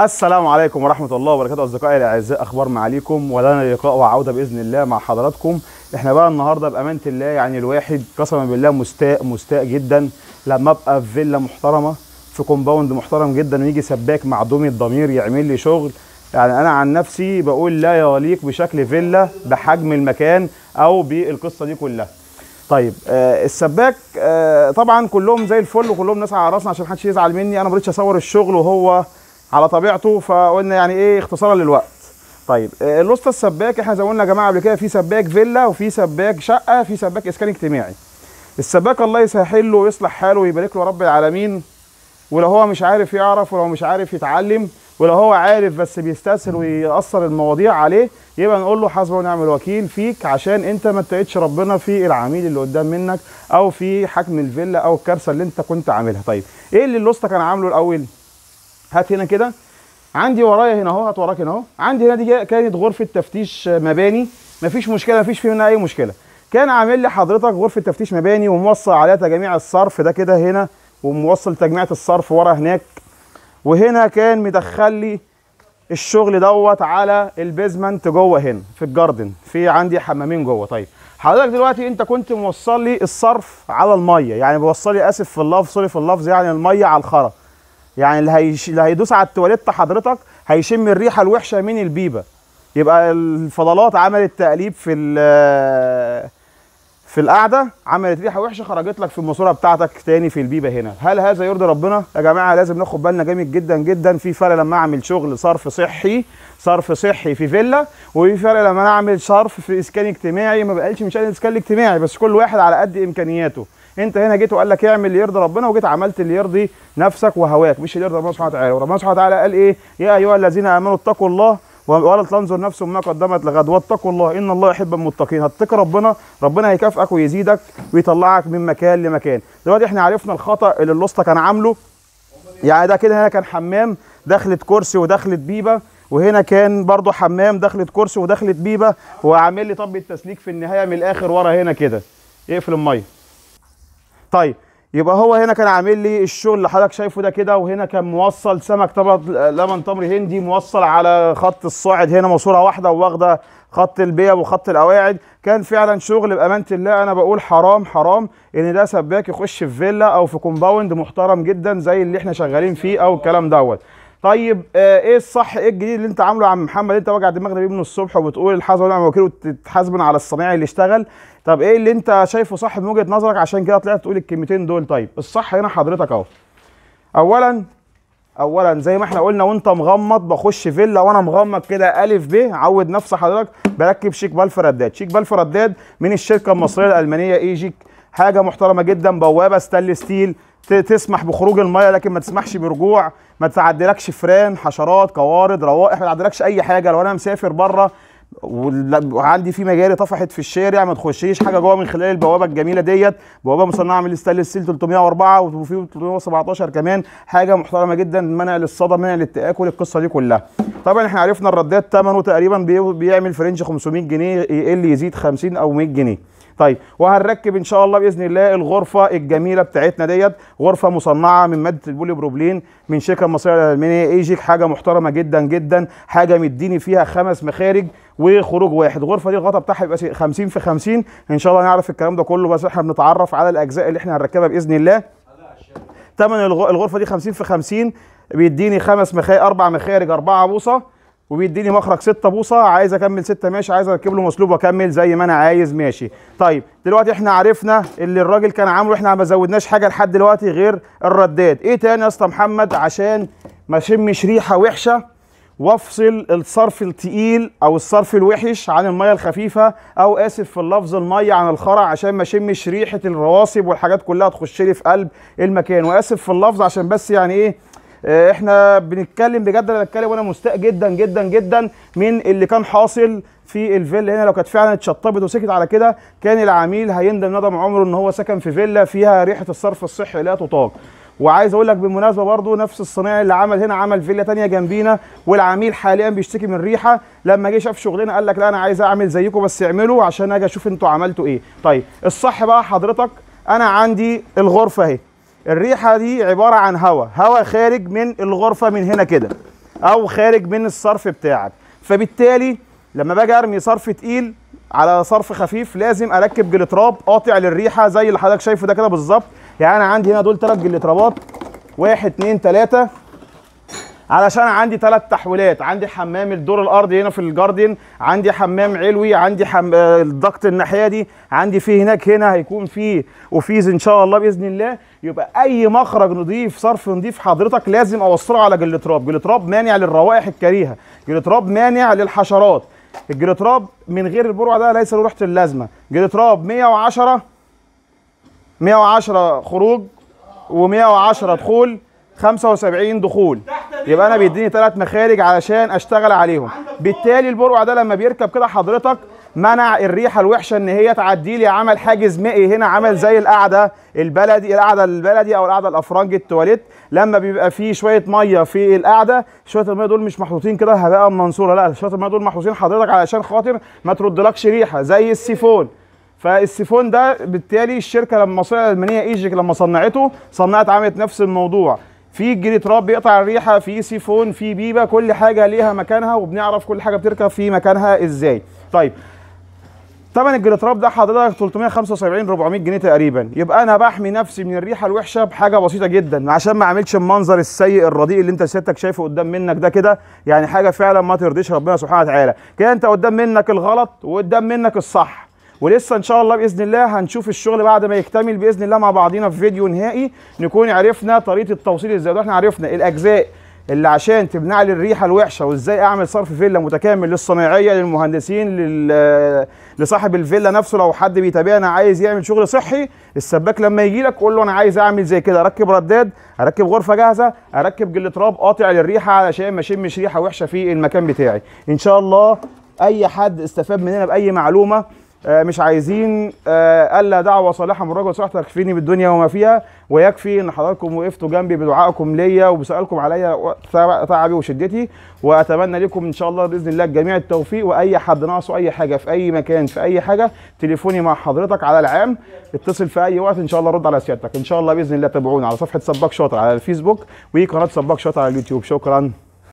السلام عليكم ورحمة الله وبركاته أصدقائي الأعزاء أخبار معاليكم ولنا لقاء وعودة بإذن الله مع حضراتكم إحنا بقى النهاردة بأمانة الله يعني الواحد قسما بالله مستاء مستاء جدا لما أبقى في فيلا محترمة في كومباوند محترم جدا ويجي سباك معدوم الضمير يعمل لي شغل يعني أنا عن نفسي بقول لا يليق بشكل فيلا بحجم المكان أو بالقصة دي كلها طيب آه السباك آه طبعا كلهم زي الفل وكلهم ناس على راسنا عشان محدش يزعل مني انا ما رضيتش اصور الشغل وهو على طبيعته فقلنا يعني ايه اختصارا للوقت طيب آه الوسطى السباك احنا زي ما قلنا يا جماعه قبل كده في سباك فيلا وفي سباك شقه في سباك اسكان اجتماعي السباك الله يسهل له ويصلح حاله ويبارك له رب العالمين ولو هو مش عارف يعرف ولو مش عارف يتعلم ولو هو عارف بس بيستسهل ويأثر المواضيع عليه يبقى نقول له حسبه ونعم الوكيل فيك عشان انت ما اتقيتش ربنا في العميل اللي قدام منك او في حجم الفيلا او الكارثه اللي انت كنت عاملها طيب ايه اللي الوسطى كان عامله الاول هات هنا كده عندي ورايا هنا اهو هات وراك هنا اهو عندي هنا دي كانت غرفه تفتيش مباني مفيش مشكله مفيش في منها اي مشكله كان عامل لي حضرتك غرفه تفتيش مباني وموصل عليها تجميع الصرف ده كده هنا وموصل تجميعة الصرف ورا هناك وهنا كان مدخل لي الشغل دوت على البيزمنت جوه هنا في الجاردن في عندي حمامين جوه طيب حضرتك دلوقتي انت كنت موصل لي الصرف على الميه يعني بوصل لي اسف في اللفظ سوري في اللفظ يعني الميه على الخرى يعني اللي, هيش... اللي هيدوس على التواليت حضرتك هيشم الريحه الوحشه من البيبه يبقى الفضلات عملت تقليب في في القعده عملت ريحه وحشه خرجت لك في الماسوره بتاعتك تاني في البيبه هنا هل هذا يرضي ربنا يا جماعه لازم ناخد بالنا جامد جدا جدا في فرق لما اعمل شغل صرف صحي صرف صحي في فيلا وفي فرق لما اعمل صرف في اسكان اجتماعي ما بقالش مش اسكان اجتماعي بس كل واحد على قد امكانياته انت هنا جيت وقال لك اعمل اللي يرضي ربنا وجيت عملت اللي يرضي نفسك وهواك مش اللي يرضي ربنا سبحانه وتعالى وربنا سبحانه وتعالى قال ايه يا ايها الذين امنوا اتقوا الله ولا تنظر نفس ما قدمت لغد واتقوا الله ان الله يحب المتقين هتتقي ربنا ربنا هيكافئك ويزيدك ويطلعك من مكان لمكان دلوقتي احنا عرفنا الخطا اللي اللصطه كان عامله يعني ده كده هنا كان حمام دخلت كرسي ودخلت بيبه وهنا كان برضو حمام دخلت كرسي ودخلت بيبه وعامل لي طب التسليك في النهايه من الاخر ورا هنا كده اقفل الميه طيب يبقى هو هنا كان عامل لي الشغل اللي حضرتك شايفه ده كده وهنا كان موصل سمك طبق لبن تمر هندي موصل على خط الصاعد هنا ماسوره واحده واخده خط البيع وخط القواعد كان فعلا شغل بامانه الله انا بقول حرام حرام ان ده سباك يخش في فيلا او في كومباوند محترم جدا زي اللي احنا شغالين فيه او الكلام دوت طيب آه، ايه الصح ايه الجديد اللي انت عامله يا عم محمد انت واجع دماغنا بيه من الصبح وبتقول الحظ ونعم الوكيل وتتحاسبن على الصنايعي اللي اشتغل طب ايه اللي انت شايفه صح من وجهه نظرك عشان كده طلعت تقول الكلمتين دول طيب الصح هنا حضرتك اهو اولا اولا زي ما احنا قلنا وانت مغمض بخش فيلا وانا مغمض كده الف ب عود نفس حضرتك بركب شيك بالف رداد شيك بالف رداد من الشركه المصريه الالمانيه ايجيك حاجه محترمه جدا بوابه ستانلس ستيل تسمح بخروج الميه لكن ما تسمحش برجوع ما تعدلكش فران حشرات قوارض روائح ما تعدلكش اي حاجه لو انا مسافر بره وعندي في مجاري طفحت في الشارع ما تخشيش حاجه جوه من خلال البوابه الجميله ديت بوابه مصنعه من الستانلس ستيل 304 وفي 317 كمان حاجه محترمه جدا منع للصدى منع للتاكل القصه دي كلها طبعا احنا عرفنا الردات ثمنه تقريبا بيعمل فرنج 500 جنيه يقل يزيد 50 او 100 جنيه طيب وهنركب ان شاء الله باذن الله الغرفه الجميله بتاعتنا ديت غرفه مصنعه من ماده البولي بروبلين من شركه مصريه الالمانيه ايجيك حاجه محترمه جدا جدا حاجه مديني فيها خمس مخارج وخروج واحد الغرفه دي الغطاء بتاعها يبقى 50 في 50 ان شاء الله نعرف الكلام ده كله بس احنا بنتعرف على الاجزاء اللي احنا هنركبها باذن الله ثمن الغرفه دي 50 في 50 بيديني خمس مخارج اربع مخارج اربعه بوصه وبيديني مخرج 6 بوصه عايز اكمل 6 ماشي عايز اركب له مسلوب واكمل زي ما انا عايز ماشي طيب دلوقتي احنا عرفنا اللي الراجل كان عامله احنا ما زودناش حاجه لحد دلوقتي غير الرداد ايه تاني يا اسطى محمد عشان ما اشمش ريحه وحشه وافصل الصرف التقيل او الصرف الوحش عن الميه الخفيفه او اسف في اللفظ الميه عن الخرع عشان ما اشمش ريحه الرواسب والحاجات كلها تخش لي في قلب المكان واسف في اللفظ عشان بس يعني ايه آه، احنا بنتكلم بجد انا بتكلم وانا مستاء جدا جدا جدا من اللي كان حاصل في الفيلا هنا لو كانت فعلا اتشطبت وسكت على كده كان العميل هيندم ندم عمره ان هو سكن في فيلا فيها ريحه الصرف الصحي لا تطاق وعايز اقول لك بالمناسبه برضو نفس الصنايعي اللي عمل هنا عمل فيلا تانية جنبينا والعميل حاليا بيشتكي من الريحه لما جه شاف شغلنا قال لك لا انا عايز اعمل زيكم بس اعملوا عشان اجي اشوف انتوا عملتوا ايه طيب الصح بقى حضرتك انا عندي الغرفه اهي الريحه دي عباره عن هواء هواء خارج من الغرفه من هنا كده او خارج من الصرف بتاعك فبالتالي لما باجي ارمي صرف تقيل على صرف خفيف لازم اركب جلتراب قاطع للريحه زي اللي حضرتك شايفه ده كده بالظبط يعني انا عندي هنا دول ثلاث جلترابات واحد اثنين ثلاثه علشان عندي ثلاث تحويلات عندي حمام الدور الارضي هنا في الجاردن عندي حمام علوي عندي حم... آه، الضغط الناحيه دي عندي في هناك هنا هيكون في اوفيز ان شاء الله باذن الله يبقى اي مخرج نضيف صرف نضيف حضرتك لازم اوصله على جلتراب جلتراب مانع للروائح الكريهه جلتراب مانع للحشرات الجلتراب من غير البرع ده ليس له ريحه اللازمه جلتراب 110 110 خروج و110 دخول 75 دخول يبقى انا بيديني ثلاث مخارج علشان اشتغل عليهم بالتالي البرقع ده لما بيركب كده حضرتك منع الريحه الوحشه ان هي تعدي لي عمل حاجز مائي هنا عمل زي القعده البلدي القعده البلدي او القعده الافرنج التواليت لما بيبقى فيه شويه ميه في القعده شويه الميه دول مش محطوطين كده هباء منصوره لا شويه الميه دول محطوطين حضرتك علشان خاطر ما تردلكش ريحه زي السيفون فالسيفون ده بالتالي الشركه لما مصنع المنيه ايجيك لما صنعته صنعت عملت نفس الموضوع في جري تراب بيقطع الريحه في سيفون في بيبه كل حاجه ليها مكانها وبنعرف كل حاجه بتركب في مكانها ازاي طيب طبعا تراب ده حضرتك 375 400 جنيه تقريبا يبقى انا بحمي نفسي من الريحه الوحشه بحاجه بسيطه جدا عشان ما اعملش المنظر السيء الرديء اللي انت سيادتك شايفه قدام منك ده كده يعني حاجه فعلا ما ترضيش ربنا سبحانه وتعالى كده انت قدام منك الغلط وقدام منك الصح ولسه ان شاء الله باذن الله هنشوف الشغل بعد ما يكتمل باذن الله مع بعضينا في فيديو نهائي نكون عرفنا طريقه التوصيل ازاي واحنا عرفنا الاجزاء اللي عشان تمنع لي الريحه الوحشه وازاي اعمل صرف فيلا متكامل للصناعيه للمهندسين لل... لصاحب الفيلا نفسه لو حد بيتابعنا عايز يعمل شغل صحي السباك لما يجي لك قول له انا عايز اعمل زي كده اركب رداد اركب غرفه جاهزه اركب جل تراب قاطع للريحه علشان ما اشمش ريحه وحشه في المكان بتاعي ان شاء الله اي حد استفاد مننا باي معلومه آه، مش عايزين آه، الا دعوه صالحه من رجل صالح تكفيني بالدنيا وما فيها ويكفي ان حضراتكم وقفتوا جنبي بدعائكم ليا وبسؤالكم عليا تعبي وشدتي واتمنى لكم ان شاء الله باذن الله الجميع التوفيق واي حد ناقصه اي حاجه في اي مكان في اي حاجه تليفوني مع حضرتك على العام اتصل في اي وقت ان شاء الله ارد على سيادتك ان شاء الله باذن الله تابعونا على صفحه سباك شاطر على الفيسبوك وقناه سباك شاطر على اليوتيوب شكرا